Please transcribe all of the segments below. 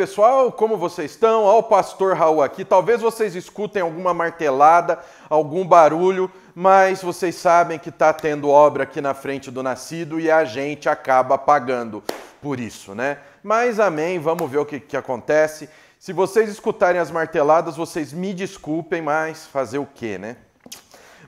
pessoal, como vocês estão? Ó, o pastor Raul aqui. Talvez vocês escutem alguma martelada, algum barulho, mas vocês sabem que está tendo obra aqui na frente do nascido e a gente acaba pagando por isso, né? Mas amém, vamos ver o que, que acontece. Se vocês escutarem as marteladas, vocês me desculpem, mas fazer o quê, né?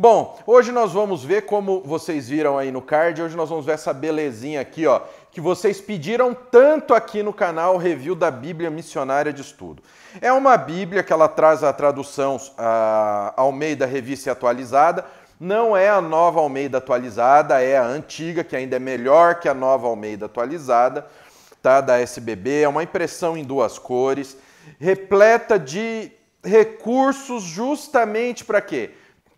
Bom, hoje nós vamos ver como vocês viram aí no card, hoje nós vamos ver essa belezinha aqui, ó, que vocês pediram tanto aqui no canal Review da Bíblia Missionária de Estudo. É uma Bíblia que ela traz a tradução a, ao meio da revista atualizada, não é a nova Almeida atualizada, é a antiga, que ainda é melhor que a nova Almeida atualizada, tá? Da SBB, é uma impressão em duas cores, repleta de recursos justamente para quê?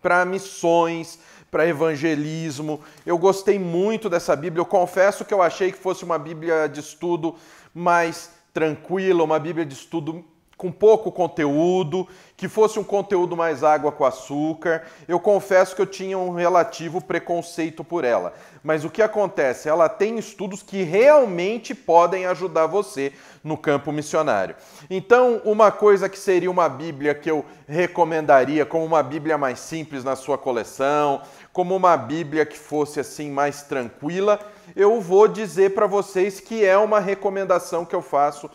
para missões, para evangelismo. Eu gostei muito dessa Bíblia. Eu confesso que eu achei que fosse uma Bíblia de estudo mais tranquila, uma Bíblia de estudo com pouco conteúdo, que fosse um conteúdo mais água com açúcar. Eu confesso que eu tinha um relativo preconceito por ela. Mas o que acontece? Ela tem estudos que realmente podem ajudar você no campo missionário. Então, uma coisa que seria uma Bíblia que eu recomendaria como uma Bíblia mais simples na sua coleção, como uma Bíblia que fosse assim mais tranquila, eu vou dizer para vocês que é uma recomendação que eu faço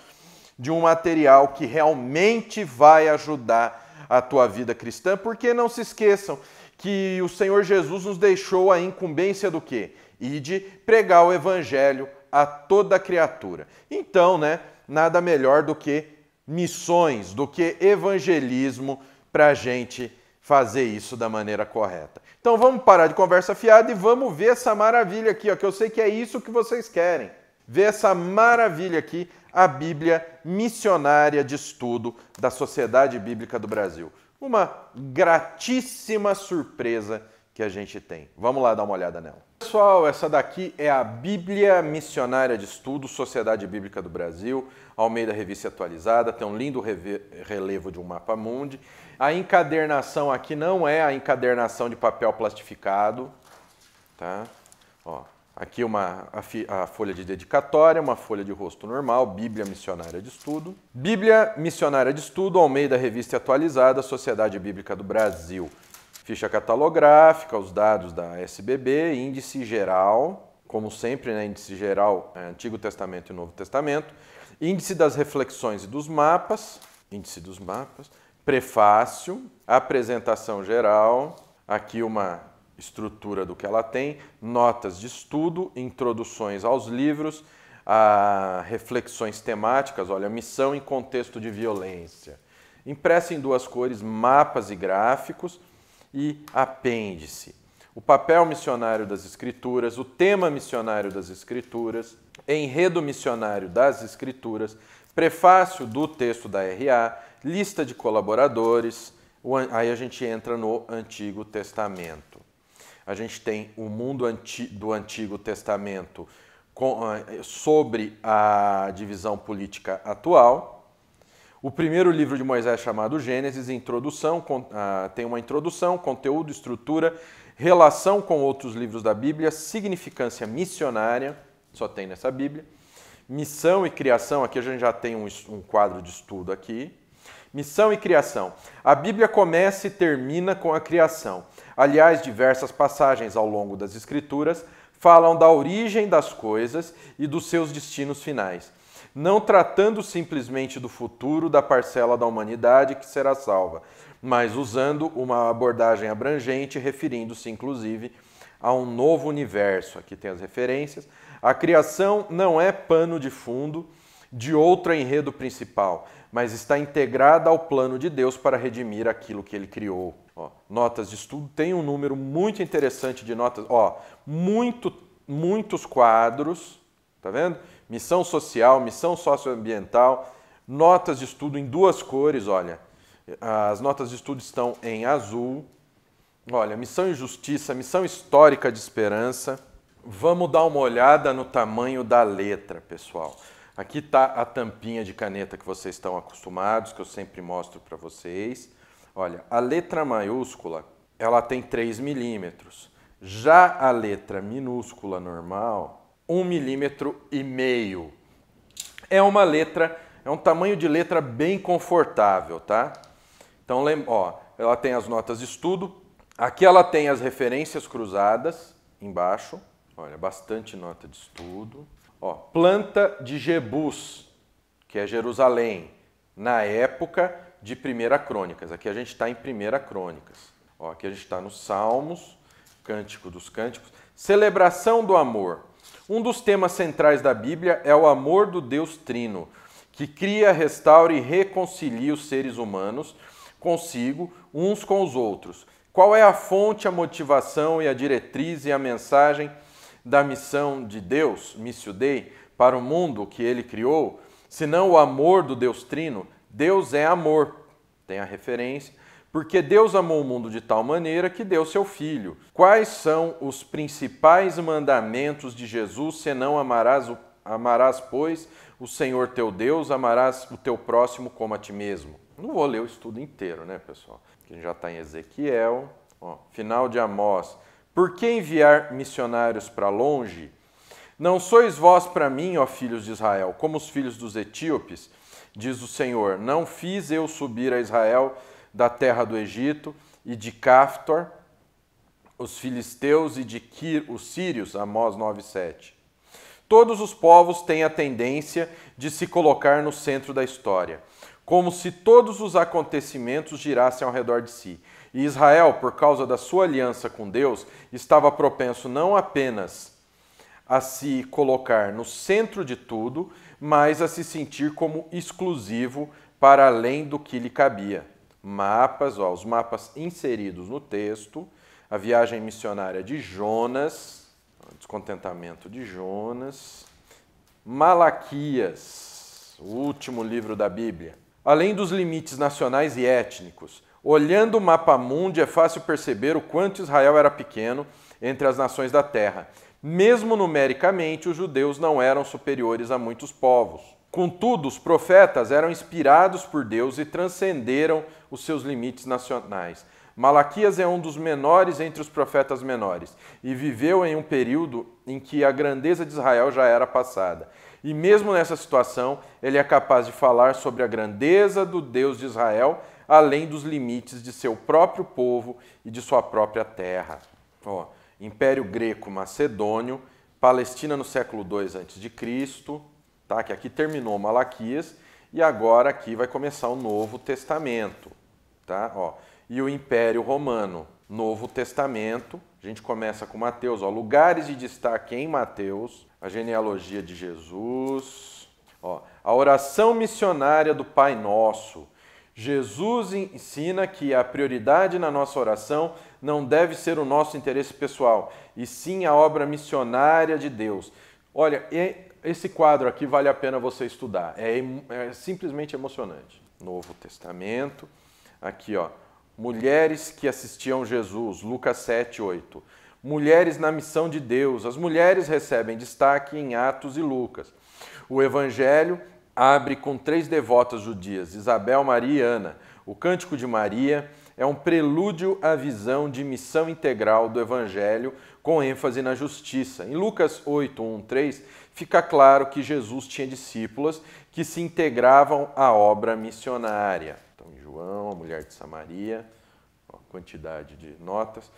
de um material que realmente vai ajudar a tua vida cristã, porque não se esqueçam que o Senhor Jesus nos deixou a incumbência do quê? E de pregar o evangelho a toda criatura. Então, né, nada melhor do que missões, do que evangelismo para a gente fazer isso da maneira correta. Então vamos parar de conversa fiada e vamos ver essa maravilha aqui, ó, que eu sei que é isso que vocês querem. Vê essa maravilha aqui, a Bíblia missionária de estudo da Sociedade Bíblica do Brasil. Uma gratíssima surpresa que a gente tem. Vamos lá dar uma olhada nela. Pessoal, essa daqui é a Bíblia Missionária de Estudo, Sociedade Bíblica do Brasil, ao meio da Revista Atualizada, tem um lindo relevo de um mapa mundi. A encadernação aqui não é a encadernação de papel plastificado, tá? Ó, Aqui uma, a, a, folha de dedicatória, uma folha de rosto normal, Bíblia Missionária de Estudo. Bíblia Missionária de Estudo, ao meio da revista atualizada, Sociedade Bíblica do Brasil. Ficha catalográfica, os dados da SBB, índice geral, como sempre, né, índice geral, é, Antigo Testamento e Novo Testamento. Índice das reflexões e dos mapas, índice dos mapas. Prefácio, apresentação geral. Aqui uma estrutura do que ela tem, notas de estudo, introduções aos livros, ah, reflexões temáticas, olha, missão em contexto de violência. Impressa em duas cores, mapas e gráficos e apêndice. O papel missionário das escrituras, o tema missionário das escrituras, enredo missionário das escrituras, prefácio do texto da RA, lista de colaboradores, aí a gente entra no Antigo Testamento. A gente tem o mundo do Antigo Testamento ah, sobre a divisão política atual. O primeiro livro de Moisés, chamado Gênesis, introdução, ah, tem uma introdução, conteúdo, estrutura, relação com outros livros da Bíblia, significância missionária, só tem nessa Bíblia. Missão e criação, aqui a gente já tem um quadro de estudo aqui. Missão e criação. A Bíblia começa e termina com a criação. Aliás, diversas passagens ao longo das Escrituras falam da origem das coisas e dos seus destinos finais, não tratando simplesmente do futuro da parcela da humanidade que será salva, mas usando uma abordagem abrangente, referindo-se inclusive a um novo universo. Aqui tem as referências. A criação não é pano de fundo de outro enredo principal, mas está integrada ao plano de Deus para redimir aquilo que ele criou. Ó, notas de estudo tem um número muito interessante de notas, ó, muito, muitos quadros, tá vendo? Missão social, missão socioambiental, notas de estudo em duas cores, olha. As notas de estudo estão em azul. Olha, missão e justiça, missão histórica de esperança. Vamos dar uma olhada no tamanho da letra, pessoal. Aqui está a tampinha de caneta que vocês estão acostumados, que eu sempre mostro para vocês. Olha, a letra maiúscula, ela tem 3 milímetros. Já a letra minúscula normal, 1 milímetro e meio. É uma letra, é um tamanho de letra bem confortável, tá? Então, ó, ela tem as notas de estudo. Aqui ela tem as referências cruzadas, embaixo. Olha, bastante nota de estudo. Ó, planta de Jebus, que é Jerusalém, na época de Primeira Crônicas. Aqui a gente está em Primeira Crônicas. Ó, aqui a gente está nos Salmos, Cântico dos Cânticos. Celebração do amor. Um dos temas centrais da Bíblia é o amor do Deus Trino, que cria, restaura e reconcilia os seres humanos consigo, uns com os outros. Qual é a fonte, a motivação e a diretriz e a mensagem da missão de Deus, Missio Dei, para o mundo que ele criou, senão o amor do Deus Trino? Deus é amor, tem a referência, porque Deus amou o mundo de tal maneira que deu seu Filho. Quais são os principais mandamentos de Jesus, senão amarás, o, amarás pois, o Senhor teu Deus, amarás o teu próximo como a ti mesmo? Não vou ler o estudo inteiro, né, pessoal? Que já está em Ezequiel, ó, final de Amós, por que enviar missionários para longe? Não sois vós para mim, ó filhos de Israel, como os filhos dos etíopes, diz o Senhor. Não fiz eu subir a Israel da terra do Egito e de Caftor, os filisteus e de Kir, os sírios, Amós 9:7. Todos os povos têm a tendência de se colocar no centro da história como se todos os acontecimentos girassem ao redor de si. E Israel, por causa da sua aliança com Deus, estava propenso não apenas a se colocar no centro de tudo, mas a se sentir como exclusivo para além do que lhe cabia. Mapas, ó, os mapas inseridos no texto, a viagem missionária de Jonas, descontentamento de Jonas, Malaquias, o último livro da Bíblia, Além dos limites nacionais e étnicos, olhando o mapa mundo é fácil perceber o quanto Israel era pequeno entre as nações da terra. Mesmo numericamente, os judeus não eram superiores a muitos povos. Contudo, os profetas eram inspirados por Deus e transcenderam os seus limites nacionais. Malaquias é um dos menores entre os profetas menores e viveu em um período em que a grandeza de Israel já era passada. E mesmo nessa situação, ele é capaz de falar sobre a grandeza do Deus de Israel, além dos limites de seu próprio povo e de sua própria terra. Ó, Império Greco-Macedônio, Palestina no século II a.C., tá? que aqui terminou Malaquias, e agora aqui vai começar o Novo Testamento. Tá? Ó, e o Império Romano, Novo Testamento, a gente começa com Mateus, ó, lugares de destaque em Mateus, a genealogia de Jesus, ó, a oração missionária do Pai Nosso. Jesus ensina que a prioridade na nossa oração não deve ser o nosso interesse pessoal, e sim a obra missionária de Deus. Olha, esse quadro aqui vale a pena você estudar. É, é simplesmente emocionante. Novo Testamento. Aqui, ó. Mulheres que assistiam Jesus, Lucas 7, 8 mulheres na missão de Deus. As mulheres recebem destaque em Atos e Lucas. O Evangelho abre com três devotas judias, Isabel, Maria e Ana. O Cântico de Maria é um prelúdio à visão de missão integral do Evangelho, com ênfase na justiça. Em Lucas 8, 1, 3, fica claro que Jesus tinha discípulas que se integravam à obra missionária. Então, em João, a mulher de Samaria, a quantidade de notas.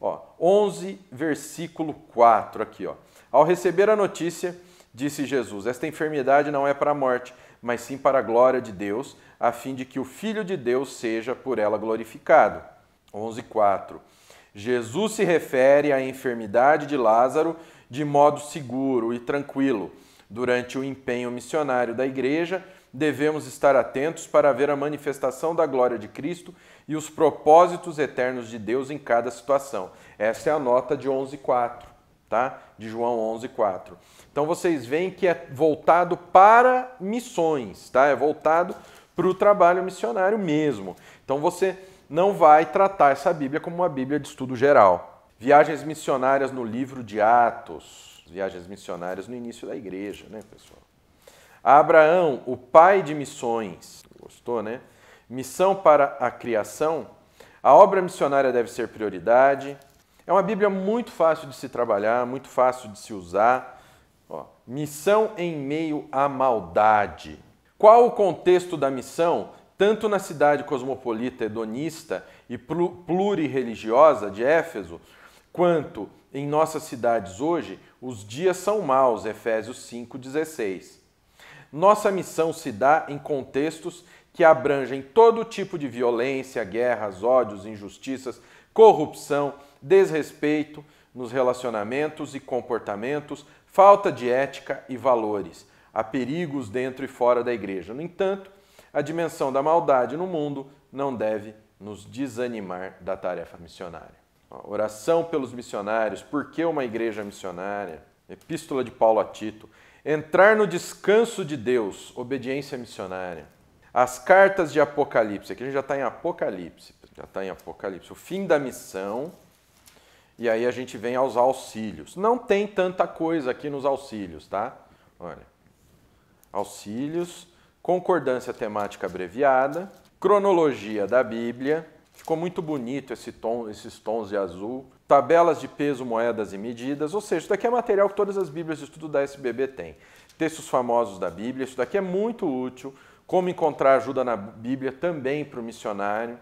Ó, 11, versículo 4 aqui. Ó. Ao receber a notícia, disse Jesus: Esta enfermidade não é para a morte, mas sim para a glória de Deus, a fim de que o Filho de Deus seja por ela glorificado. 11, 4. Jesus se refere à enfermidade de Lázaro de modo seguro e tranquilo. Durante o empenho missionário da igreja, devemos estar atentos para ver a manifestação da glória de Cristo e os propósitos eternos de Deus em cada situação. Essa é a nota de 11:4, tá? De João 11:4. Então vocês veem que é voltado para missões, tá? É voltado para o trabalho missionário mesmo. Então você não vai tratar essa Bíblia como uma Bíblia de estudo geral. Viagens missionárias no livro de Atos, viagens missionárias no início da igreja, né, pessoal? Abraão, o pai de missões. Gostou, né? Missão para a Criação, a obra missionária deve ser prioridade. É uma Bíblia muito fácil de se trabalhar, muito fácil de se usar. Ó, missão em meio à maldade. Qual o contexto da missão, tanto na cidade cosmopolita hedonista e plurireligiosa de Éfeso, quanto em nossas cidades hoje, os dias são maus, Efésios 5,16. Nossa missão se dá em contextos que abrangem todo tipo de violência, guerras, ódios, injustiças, corrupção, desrespeito nos relacionamentos e comportamentos, falta de ética e valores. Há perigos dentro e fora da igreja. No entanto, a dimensão da maldade no mundo não deve nos desanimar da tarefa missionária. Oração pelos missionários, por que uma igreja missionária? Epístola de Paulo a Tito. Entrar no descanso de Deus, obediência missionária. As cartas de Apocalipse, aqui a gente já está em Apocalipse, já está em Apocalipse, o fim da missão, e aí a gente vem aos auxílios. Não tem tanta coisa aqui nos auxílios, tá? Olha, auxílios, concordância temática abreviada, cronologia da Bíblia, ficou muito bonito esse tom, esses tons de azul, tabelas de peso, moedas e medidas, ou seja, isso daqui é material que todas as Bíblias de estudo da SBB têm. Textos famosos da Bíblia, isso daqui é muito útil como encontrar ajuda na Bíblia também para o missionário,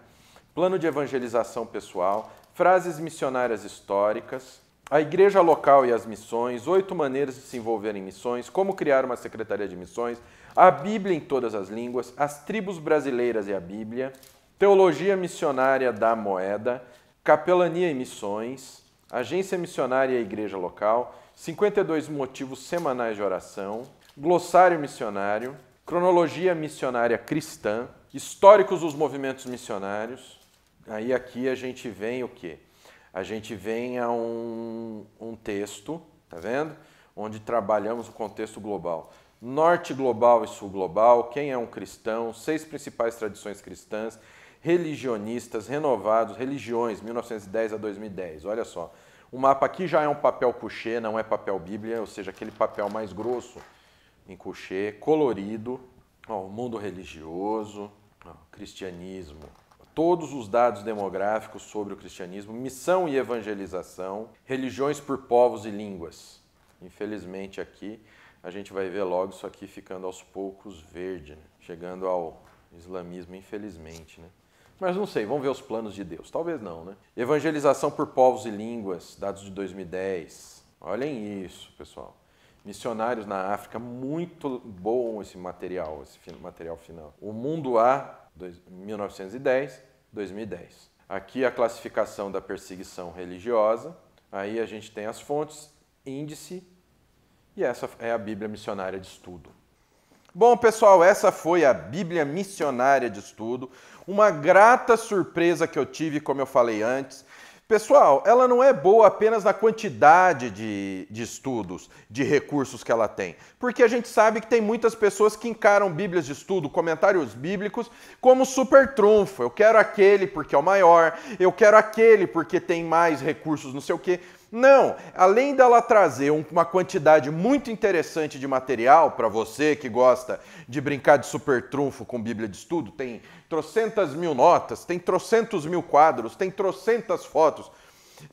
plano de evangelização pessoal, frases missionárias históricas, a igreja local e as missões, oito maneiras de se envolver em missões, como criar uma secretaria de missões, a Bíblia em todas as línguas, as tribos brasileiras e a Bíblia, teologia missionária da moeda, capelania e missões, agência missionária e igreja local, 52 motivos semanais de oração, glossário missionário, cronologia missionária cristã, históricos dos movimentos missionários. Aí aqui a gente vem o quê? A gente vem a um, um texto, tá vendo? Onde trabalhamos o contexto global. Norte global e sul global, quem é um cristão, seis principais tradições cristãs, religionistas, renovados, religiões, 1910 a 2010. Olha só. O mapa aqui já é um papel couché, não é papel bíblia, ou seja, aquele papel mais grosso em coucher, colorido, ó, o mundo religioso, ó, cristianismo, todos os dados demográficos sobre o cristianismo, missão e evangelização, religiões por povos e línguas. Infelizmente aqui a gente vai ver logo isso aqui ficando aos poucos verde, né? chegando ao islamismo, infelizmente. Né? Mas não sei, vamos ver os planos de Deus. Talvez não, né? Evangelização por povos e línguas, dados de 2010. Olhem isso, pessoal. Missionários na África, muito bom esse material, esse material final. O Mundo A, 1910, 2010. Aqui a classificação da perseguição religiosa. Aí a gente tem as fontes, índice, e essa é a Bíblia Missionária de Estudo. Bom, pessoal, essa foi a Bíblia Missionária de Estudo. Uma grata surpresa que eu tive, como eu falei antes. Pessoal, ela não é boa apenas na quantidade de, de, estudos, de recursos que ela tem, porque a gente sabe que tem muitas pessoas que encaram bíblias de estudo, comentários bíblicos, como super trunfo. Eu quero aquele porque é o maior, eu quero aquele porque tem mais recursos, não sei o quê. Não, além dela trazer uma quantidade muito interessante de material para você que gosta de brincar de super trunfo com Bíblia de Estudo, tem trocentas mil notas, tem trocentos mil quadros, tem trocentas fotos.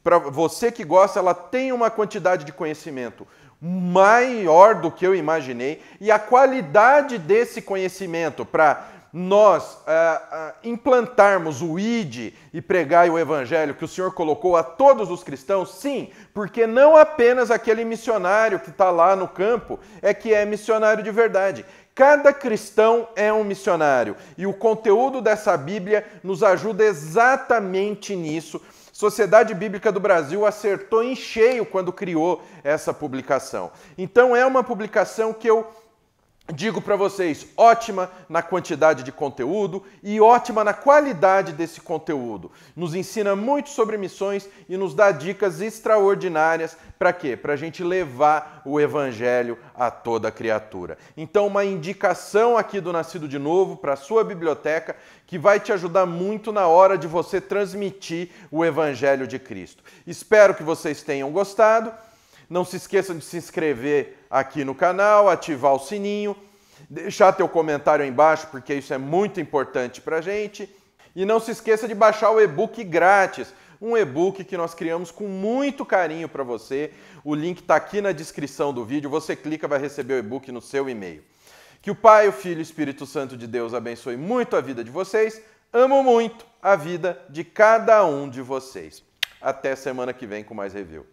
Para você que gosta, ela tem uma quantidade de conhecimento maior do que eu imaginei e a qualidade desse conhecimento para nós ah, ah, implantarmos o ID e pregar o evangelho que o Senhor colocou a todos os cristãos? Sim, porque não apenas aquele missionário que está lá no campo é que é missionário de verdade. Cada cristão é um missionário e o conteúdo dessa Bíblia nos ajuda exatamente nisso. Sociedade Bíblica do Brasil acertou em cheio quando criou essa publicação. Então, é uma publicação que eu digo para vocês, ótima na quantidade de conteúdo e ótima na qualidade desse conteúdo. Nos ensina muito sobre missões e nos dá dicas extraordinárias para quê? Para a gente levar o evangelho a toda criatura. Então, uma indicação aqui do Nascido de Novo para a sua biblioteca que vai te ajudar muito na hora de você transmitir o evangelho de Cristo. Espero que vocês tenham gostado. Não se esqueça de se inscrever aqui no canal, ativar o sininho, deixar teu comentário aí embaixo, porque isso é muito importante para a gente. E não se esqueça de baixar o e-book grátis, um e-book que nós criamos com muito carinho para você. O link está aqui na descrição do vídeo. Você clica, vai receber o e-book no seu e-mail. Que o Pai, o Filho e o Espírito Santo de Deus abençoe muito a vida de vocês. Amo muito a vida de cada um de vocês. Até semana que vem com mais review.